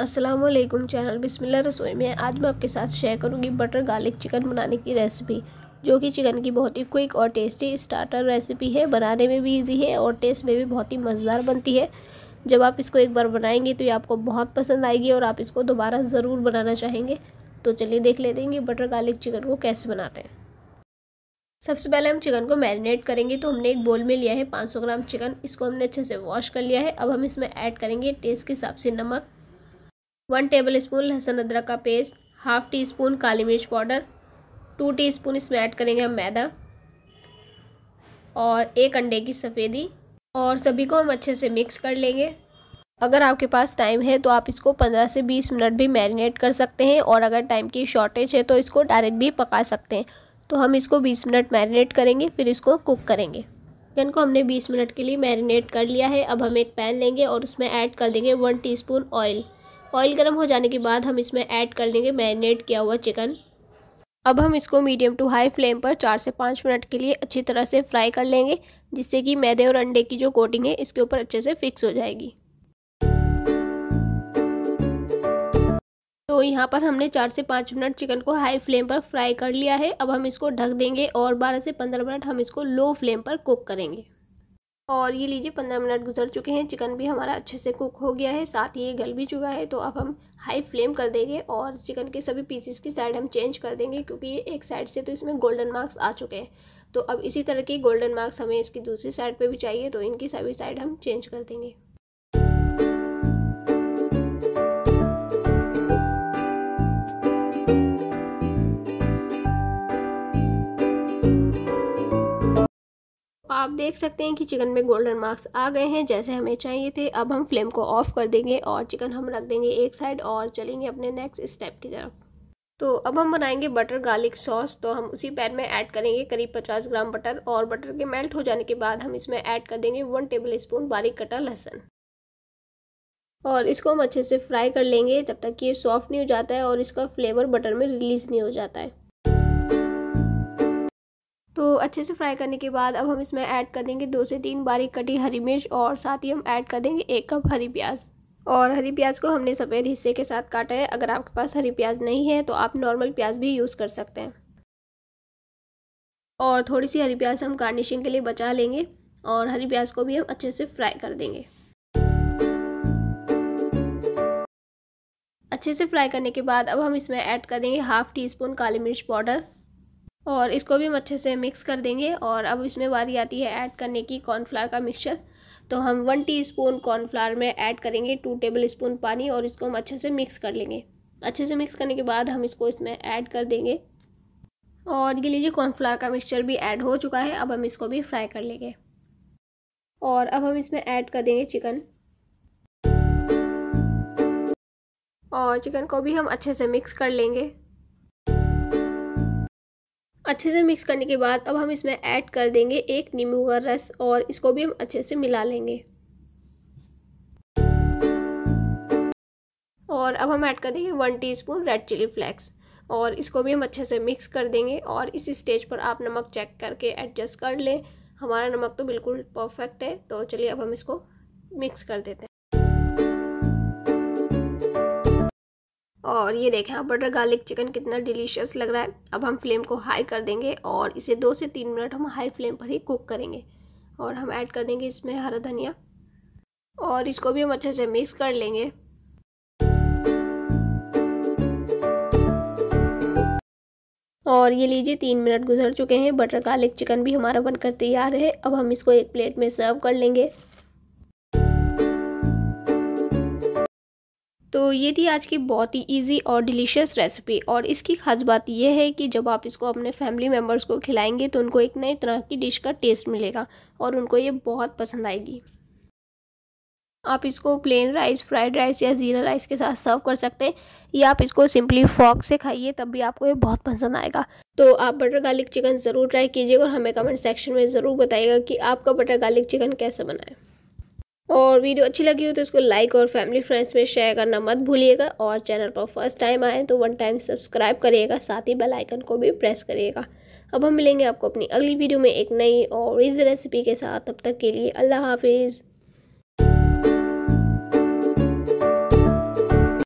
अस्सलाम वालेकुम चैनल बिस्मिल्लाह रसोई में आज मैं आपके साथ शेयर करूंगी बटर गार्लिक चिकन बनाने की रेसिपी जो कि चिकन की बहुत ही क्विक और टेस्टी स्टार्टर रेसिपी है बनाने में भी इजी है और टेस्ट में भी बहुत ही मज़ेदार बनती है जब आप इसको एक बार बनाएंगे तो ये आपको बहुत पसंद आएगी और आप इसको दोबारा ज़रूर बनाना चाहेंगे तो चलिए देख लेते हैं कि बटर गार्लिक चिकन को कैसे बनाते हैं सबसे पहले हम चिकन को मैरिनेट करेंगे तो हमने एक बोल में लिया है 500 ग्राम चिकन इसको हमने अच्छे से वॉश कर लिया है अब हम इसमें ऐड करेंगे टेस्ट के हिसाब से नमक वन टेबल स्पून लहसुन अदरक का पेस्ट हाफ टी स्पून काली मिर्च पाउडर टू टी स्पून इसमें ऐड करेंगे हम मैदा और एक अंडे की सफ़ेदी और सभी को हम अच्छे से मिक्स कर लेंगे अगर आपके पास टाइम है तो आप इसको 15 से 20 मिनट भी मैरिनेट कर सकते हैं और अगर टाइम की शॉर्टेज है तो इसको डायरेक्ट भी पका सकते हैं तो हम इसको 20 मिनट मैरिनेट करेंगे फिर इसको कुक करेंगे चिकन को हमने 20 मिनट के लिए मैरिनेट कर लिया है अब हम एक पैन लेंगे और उसमें ऐड कर देंगे वन टी ऑयल ऑयल गर्म हो जाने के बाद हम इसमें ऐड कर लेंगे मैरिनेट किया हुआ चिकन अब हम इसको मीडियम टू हाई फ्लेम पर चार से पाँच मिनट के लिए अच्छी तरह से फ्राई कर लेंगे जिससे कि मैदे और अंडे की जो कोटिंग है इसके ऊपर अच्छे से फिक्स हो जाएगी तो यहाँ पर हमने चार से पाँच मिनट चिकन को हाई फ्लेम पर फ्राई कर लिया है अब हम इसको ढक देंगे और बारह से पंद्रह मिनट हम इसको लो फ्लेम पर कुक करेंगे और ये लीजिए पंद्रह मिनट गुजर चुके हैं चिकन भी हमारा अच्छे से कुक हो गया है साथ ही ये गल भी चुका है तो अब हम हाई फ्लेम कर देंगे और चिकन के सभी पीसेस की साइड हम चेंज कर देंगे क्योंकि ये एक साइड से तो इसमें गोल्डन मार्क्स आ चुके हैं तो अब इसी तरह के गोल्डन मार्क्स हमें इसकी दूसरी साइड पर भी चाहिए तो इनकी सभी साइड हम चेंज कर देंगे आप देख सकते हैं कि चिकन में गोल्डन मार्क्स आ गए हैं जैसे हमें चाहिए थे अब हम फ्लेम को ऑफ कर देंगे और चिकन हम रख देंगे एक साइड और चलेंगे अपने नेक्स्ट स्टेप की तरफ तो अब हम बनाएंगे बटर गार्लिक सॉस तो हम उसी पैन में ऐड करेंगे करीब 50 ग्राम बटर और बटर के मेल्ट हो जाने के बाद हम इसमें ऐड कर देंगे वन टेबल स्पून बारीक कटा लहसन और इसको हम अच्छे से फ्राई कर लेंगे जब तक कि ये सॉफ्ट नहीं हो जाता है और इसका फ्लेवर बटर में रिलीज़ नहीं हो जाता है अच्छे से फ्राई करने के बाद अब हम इसमें ऐड कर देंगे दो से तीन बारीक कटी हरी मिर्च और साथ ही हम ऐड कर देंगे एक कप हरी प्याज और हरी प्याज को हमने सफ़ेद हिस्से के साथ काटा है अगर आपके पास हरी प्याज नहीं है तो आप नॉर्मल प्याज भी यूज़ कर सकते हैं और थोड़ी सी हरी प्याज हम गार्निशिंग के लिए बचा लेंगे और हरी प्याज को भी हम अच्छे से फ्राई कर देंगे अच्छे से फ्राई करने के बाद अब हम इसमें ऐड कर देंगे हाफ़ टी स्पून काली मिर्च पाउडर और इसको भी हम अच्छे से मिक्स कर देंगे और अब इसमें बारी आती है ऐड करने की कॉर्नफ्लावर का मिक्सचर तो हम वन टीस्पून कॉर्नफ्लावर में ऐड करेंगे टू टेबल स्पून पानी और इसको हम अच्छे से मिक्स कर लेंगे अच्छे से मिक्स करने के बाद हम इसको इसमें ऐड कर देंगे और ये लीजिए कॉर्नफ्लावर का मिक्सचर भी ऐड हो चुका है अब हम इसको भी फ्राई कर लेंगे और अब हम इसमें ऐड कर देंगे चिकन और चिकन को भी हम अच्छे से मिक्स कर लेंगे अच्छे से मिक्स करने के बाद अब हम इसमें ऐड कर देंगे एक नींबू का रस और इसको भी हम अच्छे से मिला लेंगे और अब हम ऐड कर देंगे one teaspoon red chilli flakes और इसको भी हम अच्छे से मिक्स कर देंगे और इसी स्टेज पर आप नमक चेक करके एडजस्ट कर लें हमारा नमक तो बिल्कुल परफेक्ट है तो चलिए अब हम इसको मिक्स कर देते हैं और ये देखें आप बटर गार्लिक चिकन कितना डिलीशियस लग रहा है अब हम फ्लेम को हाई कर देंगे और इसे दो से तीन मिनट हम हाई फ्लेम पर ही कुक करेंगे और हम ऐड कर देंगे इसमें हरा धनिया और इसको भी हम अच्छे से मिक्स कर लेंगे और ये लीजिए तीन मिनट गुजर चुके हैं बटर गार्लिक चिकन भी हमारा बनकर तैयार है अब हम इसको एक प्लेट में सर्व कर लेंगे तो ये थी आज की बहुत ही इजी और डिलीशियस रेसिपी और इसकी खास बात यह है कि जब आप इसको अपने फैमिली मेम्बर्स को खिलाएंगे तो उनको एक नए तरह की डिश का टेस्ट मिलेगा और उनको ये बहुत पसंद आएगी आप इसको प्लेन राइस फ्राइड राइस या ज़ीरा राइस के साथ सर्व कर सकते हैं या आप इसको सिंपली फॉक से खाइए तब भी आपको ये बहुत पसंद आएगा तो आप बटर गार्लिक चिकन ज़रूर ट्राई कीजिएगा और हमें कमेंट सेक्शन में ज़रूर बताइएगा कि आपका बटर गार्लिक चिकन कैसे बनाए और वीडियो अच्छी लगी हो तो इसको लाइक और फैमिली फ्रेंड्स में शेयर करना मत भूलिएगा और चैनल पर फर्स्ट टाइम आए तो वन टाइम सब्सक्राइब करिएगा साथ ही बेल आइकन को भी प्रेस करिएगा अब हम मिलेंगे आपको अपनी अगली वीडियो में एक नई और इस रेसिपी के साथ तब तक के लिए अल्लाह हाफिज़